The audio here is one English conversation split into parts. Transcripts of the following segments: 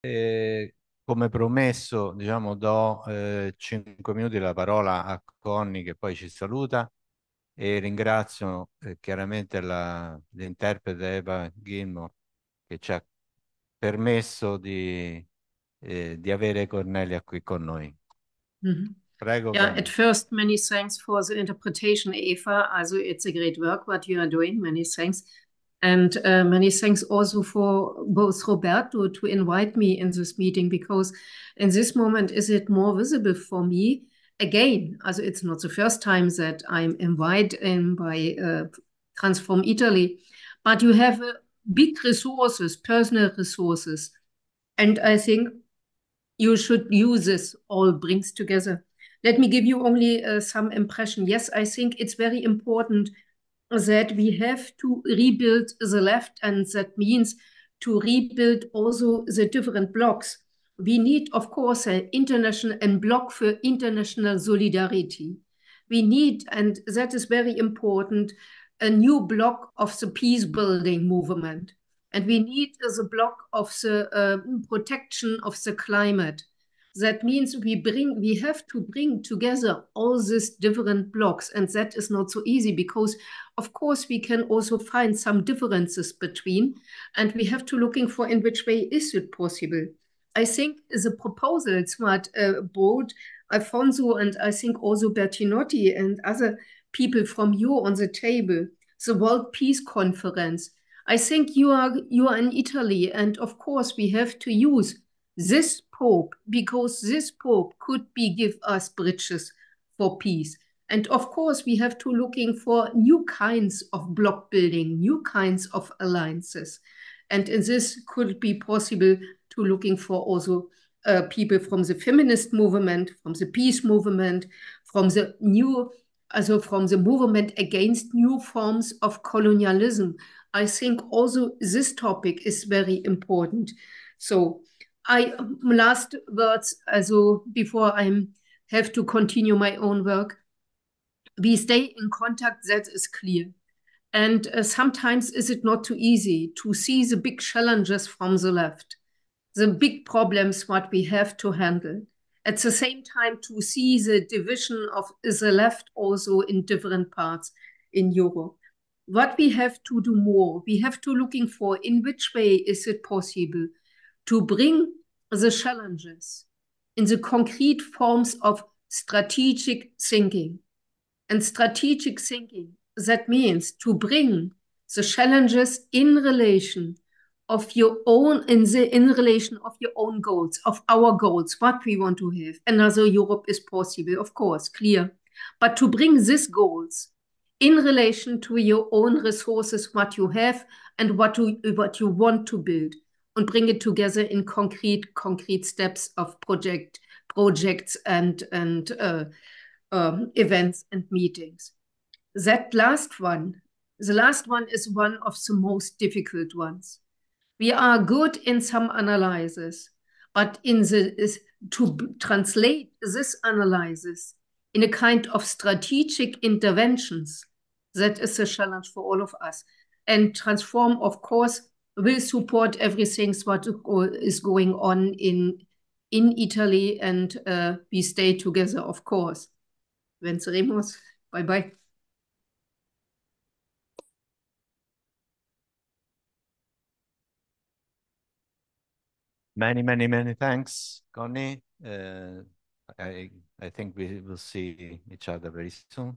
Eh, come promesso, diciamo, do eh, 5 minuti la parola a Conny che poi ci saluta e ringrazio eh, chiaramente l'interprete Eva Gilmour che ci ha permesso di, eh, di avere Cornelia qui con noi. Mhm. Prego. Yeah, Conny. first, many thanks for the interpretation, Eva. Also, it's a great work what you are doing. Many thanks. And uh, many thanks also for both Roberto to invite me in this meeting because in this moment is it more visible for me again. Also, it's not the first time that I'm invited in by uh, Transform Italy, but you have uh, big resources, personal resources, and I think you should use this all brings together. Let me give you only uh, some impression. Yes, I think it's very important that we have to rebuild the left, and that means to rebuild also the different blocks. We need, of course, an international and block for international solidarity. We need, and that is very important, a new block of the peace building movement. And we need the block of the uh, protection of the climate. That means we bring we have to bring together all these different blocks, and that is not so easy because, of course, we can also find some differences between, and we have to looking for in which way is it possible. I think the proposals what uh, both Alfonso and I think also Bertinotti and other people from you on the table, the World Peace Conference. I think you are you are in Italy, and of course we have to use this Pope, because this Pope could be give us bridges for peace. And of course, we have to looking for new kinds of block building, new kinds of alliances. And in this could be possible to looking for also uh, people from the feminist movement, from the peace movement, from the new, also from the movement against new forms of colonialism. I think also this topic is very important. So I um, last words, also before I have to continue my own work. We stay in contact, that is clear. And uh, sometimes is it not too easy to see the big challenges from the left, the big problems what we have to handle. At the same time, to see the division of the left also in different parts in Europe. What we have to do more, we have to looking for in which way is it possible to bring the challenges in the concrete forms of strategic thinking. And strategic thinking, that means to bring the challenges in relation of your own in the in relation of your own goals of our goals what we want to have another europe is possible of course clear but to bring these goals in relation to your own resources what you have and what you what you want to build and bring it together in concrete concrete steps of project projects and and uh, um, events and meetings. That last one, the last one is one of the most difficult ones. We are good in some analyses, but in the is to translate this analysis in a kind of strategic interventions, that is a challenge for all of us. And transform, of course, will support everything what is going on in in Italy, and uh, we stay together, of course. Remus, Bye bye. Many, many, many thanks, Connie. Uh, I I think we will see each other very soon.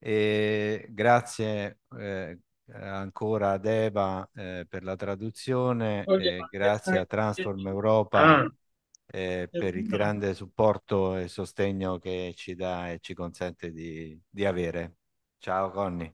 Eh, grazie eh, Eh, ancora ad Eva eh, per la traduzione eh, e grazie a Transform Europa ah. eh, per il esatto. grande supporto e sostegno che ci dà e ci consente di, di avere. Ciao Conny.